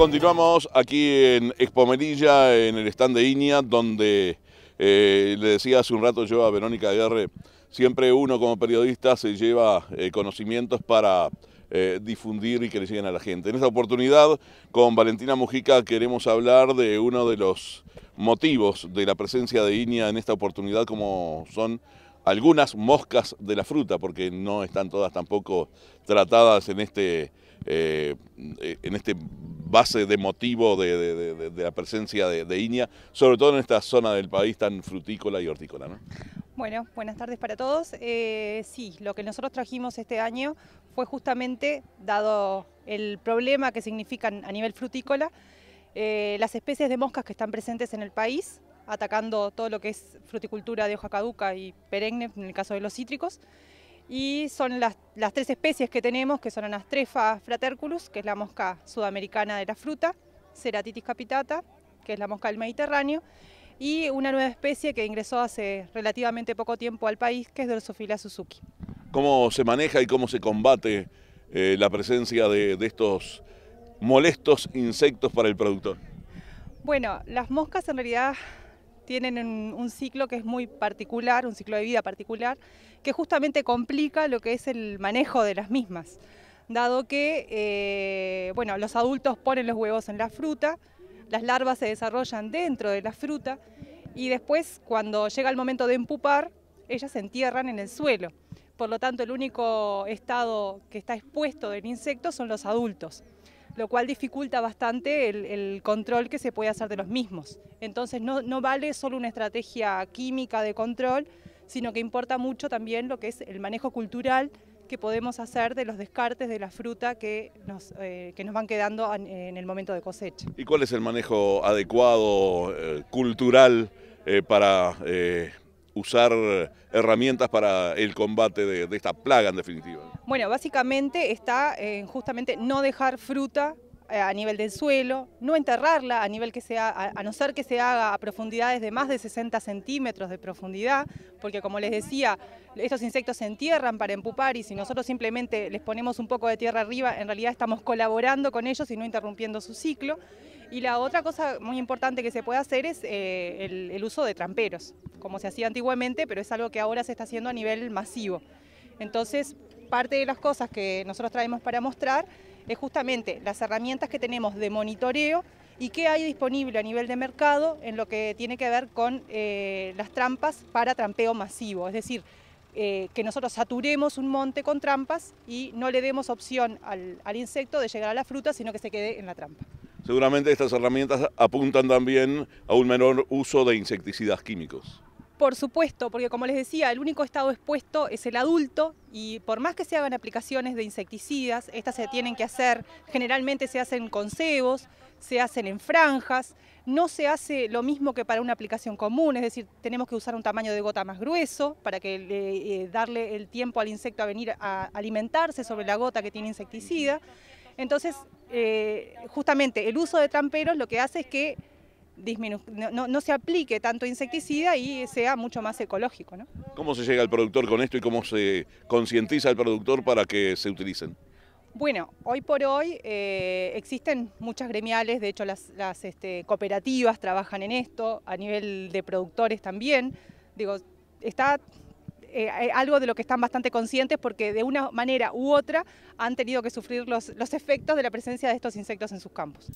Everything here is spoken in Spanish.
Continuamos aquí en Expo en el stand de Iña donde eh, le decía hace un rato yo a Verónica Aguirre siempre uno como periodista se lleva eh, conocimientos para eh, difundir y que le lleguen a la gente. En esta oportunidad, con Valentina Mujica queremos hablar de uno de los motivos de la presencia de INIA en esta oportunidad, como son algunas moscas de la fruta, porque no están todas tampoco tratadas en este, eh, eh, en este base de motivo de, la presencia de, Iña, sobre todo en esta zona del país tan frutícola y hortícola. ¿no? Bueno, buenas tardes para todos. Eh, sí, lo que nosotros trajimos este año fue justamente, dado el problema que significan a nivel frutícola, las especies de moscas que están presentes en el país, atacando todo lo que es fruticultura de hoja caduca y perenne, en el caso de los cítricos. Y son las, las tres especies que tenemos, que son Anastrefa fraterculus, que es la mosca sudamericana de la fruta, Ceratitis capitata, que es la mosca del Mediterráneo, y una nueva especie que ingresó hace relativamente poco tiempo al país, que es Drosophila Suzuki. ¿Cómo se maneja y cómo se combate eh, la presencia de estos molestos insectos para el productor? Bueno, las moscas en realidad tienen un, ciclo que es muy particular, un ciclo de vida particular, que justamente complica lo que es el manejo de las mismas, dado que eh, bueno, los adultos ponen los huevos en la fruta, las larvas se desarrollan dentro de la fruta y después cuando llega el momento de empupar, ellas se entierran en el suelo. Por lo tanto, el único estado que está expuesto del insecto son los adultos lo cual dificulta bastante el, control que se puede hacer de los mismos. Entonces no, vale solo una estrategia química de control, sino que importa mucho también lo que es el manejo cultural que podemos hacer de los descartes de la fruta que nos, eh, nos van quedando en, el momento de cosecha. ¿Y cuál es el manejo adecuado, eh, cultural, eh, para usar herramientas para el combate de, esta plaga en definitiva? Bueno, básicamente está en justamente no dejar fruta eh, a nivel del suelo, no enterrarla a nivel que sea, a no ser que se haga a profundidades de más de 60 centímetros de profundidad, porque como les decía, estos insectos se entierran para empupar y si nosotros simplemente les ponemos un poco de tierra arriba, en realidad estamos colaborando con ellos y no interrumpiendo su ciclo. Y la otra cosa muy importante que se puede hacer es eh, el, el uso de tramperos, como se hacía antiguamente, pero es algo que ahora se está haciendo a nivel masivo. Entonces, parte de las cosas que nosotros traemos para mostrar es justamente las herramientas que tenemos de monitoreo y qué hay disponible a nivel de mercado en lo que tiene que ver con eh, las trampas para trampeo masivo, es decir, eh, que nosotros saturemos un monte con trampas y no le demos opción al insecto de llegar a la fruta, sino que se quede en la trampa. Seguramente estas herramientas apuntan también a un menor uso de insecticidas químicos. Por supuesto, porque como les decía, el único estado expuesto es el adulto y por más que se hagan aplicaciones de insecticidas, estas se tienen que hacer, generalmente se hacen con cebos, se hacen en franjas, no se hace lo mismo que para una aplicación común, es decir, tenemos que usar un tamaño de gota más grueso para que eh, darle el tiempo al insecto a venir a alimentarse sobre la gota que tiene insecticida. Entonces, eh, justamente el uso de tramperos lo que hace es que no, se aplique tanto insecticida y sea mucho más ecológico. ¿Cómo se llega al productor con esto y cómo se concientiza al productor para que se utilicen? Bueno, hoy por hoy eh, existen muchas gremiales, de hecho las, este, cooperativas trabajan en esto, a nivel de productores también. Digo, está eh, algo de lo que están bastante conscientes porque de una manera u otra han tenido que sufrir los efectos de la presencia de estos insectos en sus campos.